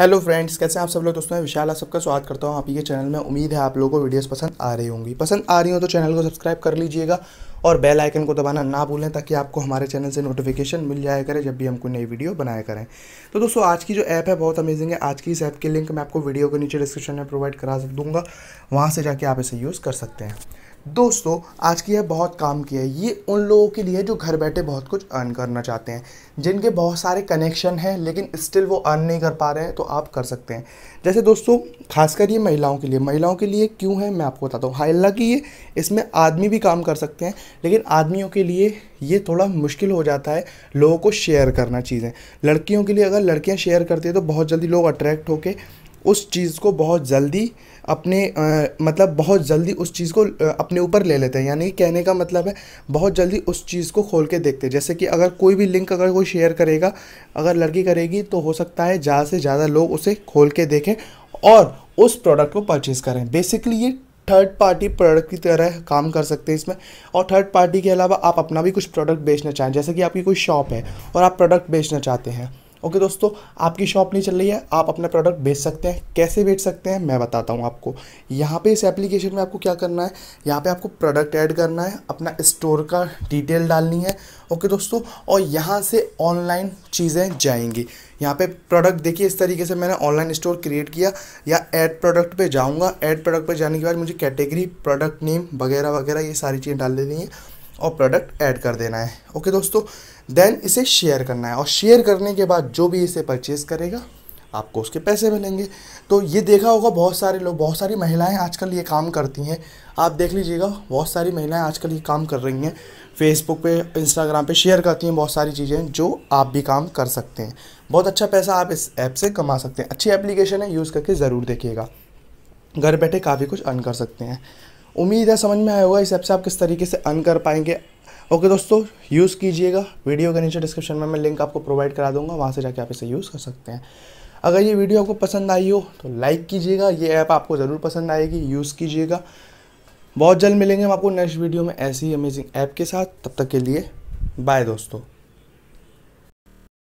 hello friends कैसे हैं आप सब लोग दोस्तों मैं विशाल आप सबका स्वागत करता हूं आप ही के चैनल में उम्मीद है आप लोगों को वीडियोस पसंद आ रही होंगी पसंद आ रही हो तो चैनल को सब्सक्राइब कर लीजिएगा और बेल आइकन को दबाना ना भूलें ताकि आपको हमारे चैनल से नोटिफिकेशन मिल जाया करें जब भी हम कोई नई वीडियो बनाया करें तो दोस्तों आज की जो ऐप है बहुत अमेजिंग है आज की इस ऐप की लिंक मैं आपको वीडियो के नीचे डिस्क्रिप्शन में प्रोवाइड करा दूंगा वहाँ से जाके आप इसे यूज़ कर सकते हैं दोस्तों आज की यह बहुत काम की है ये उन लोगों के लिए जो घर बैठे बहुत कुछ अर्न करना चाहते हैं जिनके बहुत सारे कनेक्शन हैं लेकिन स्टिल वो अर्न नहीं कर पा रहे हैं तो आप कर सकते हैं जैसे दोस्तों खासकर ये महिलाओं के लिए महिलाओं के लिए क्यों है मैं आपको बताता हूँ हालांकि ये इसमें आदमी भी काम कर सकते हैं लेकिन आदमियों के लिए ये थोड़ा मुश्किल हो जाता है लोगों को शेयर करना चीज़ें लड़कियों के लिए अगर लड़कियाँ शेयर करती हैं तो बहुत जल्दी लोग अट्रैक्ट होकर उस चीज़ को बहुत जल्दी अपने आ, मतलब बहुत जल्दी उस चीज़ को आ, अपने ऊपर ले लेते हैं यानी कहने का मतलब है बहुत जल्दी उस चीज़ को खोल के देखते हैं जैसे कि अगर कोई भी लिंक अगर कोई शेयर करेगा अगर लड़की करेगी तो हो सकता है ज़्यादा से ज़्यादा लोग उसे खोल के देखें और उस प्रोडक्ट को परचेज़ करें बेसिकली ये थर्ड पार्टी प्रोडक्ट की तरह काम कर सकते हैं इसमें और थर्ड पार्टी के अलावा आप अपना भी कुछ प्रोडक्ट बेचना चाहें जैसे कि आपकी कोई शॉप है और आप प्रोडक्ट बेचना चाहते हैं ओके दोस्तों आपकी शॉप नहीं चल रही है आप अपना प्रोडक्ट बेच सकते हैं कैसे बेच सकते हैं मैं बताता हूँ आपको यहाँ पे इस एप्लीकेशन में आपको क्या करना है यहाँ पे आपको प्रोडक्ट ऐड करना है अपना स्टोर का डिटेल डालनी है ओके दोस्तों और यहाँ से ऑनलाइन चीज़ें जाएंगी यहाँ पे प्रोडक्ट देखिए इस तरीके से मैंने ऑनलाइन स्टोर क्रिएट किया या ऐड प्रोडक्ट पे जाऊँगा ऐड प्रोडक्ट पे जाने के बाद मुझे कैटेगरी प्रोडक्ट नेम वगैरह वगैरह ये सारी चीज़ें डाल देनी है और प्रोडक्ट ऐड कर देना है ओके दोस्तों देन इसे शेयर करना है और शेयर करने के बाद जो भी इसे परचेज़ करेगा आपको उसके पैसे मिलेंगे तो ये देखा होगा बहुत सारे लोग बहुत सारी महिलाएं आजकल ये काम करती हैं आप देख लीजिएगा बहुत सारी महिलाएं आजकल ये काम कर रही हैं फेसबुक पे इंस्टाग्राम पे शेयर करती हैं बहुत सारी चीज़ें जो आप भी काम कर सकते हैं बहुत अच्छा पैसा आप इस ऐप से कमा सकते हैं अच्छी एप्लीकेशन है यूज़ करके ज़रूर देखिएगा घर बैठे काफ़ी कुछ अर्न कर सकते हैं उम्मीद है समझ में आया होगा इस ऐप से आप किस तरीके से अन कर पाएंगे ओके दोस्तों यूज़ कीजिएगा वीडियो के नीचे डिस्क्रिप्शन में मैं लिंक आपको प्रोवाइड करा दूंगा वहाँ से जाके आप इसे यूज़ कर सकते हैं अगर ये वीडियो आपको पसंद आई हो तो लाइक कीजिएगा ये ऐप आपको ज़रूर पसंद आएगी यूज़ कीजिएगा बहुत जल्द मिलेंगे हम आपको नेक्स्ट वीडियो में ऐसी अमेजिंग ऐप के साथ तब तक के लिए बाय दोस्तों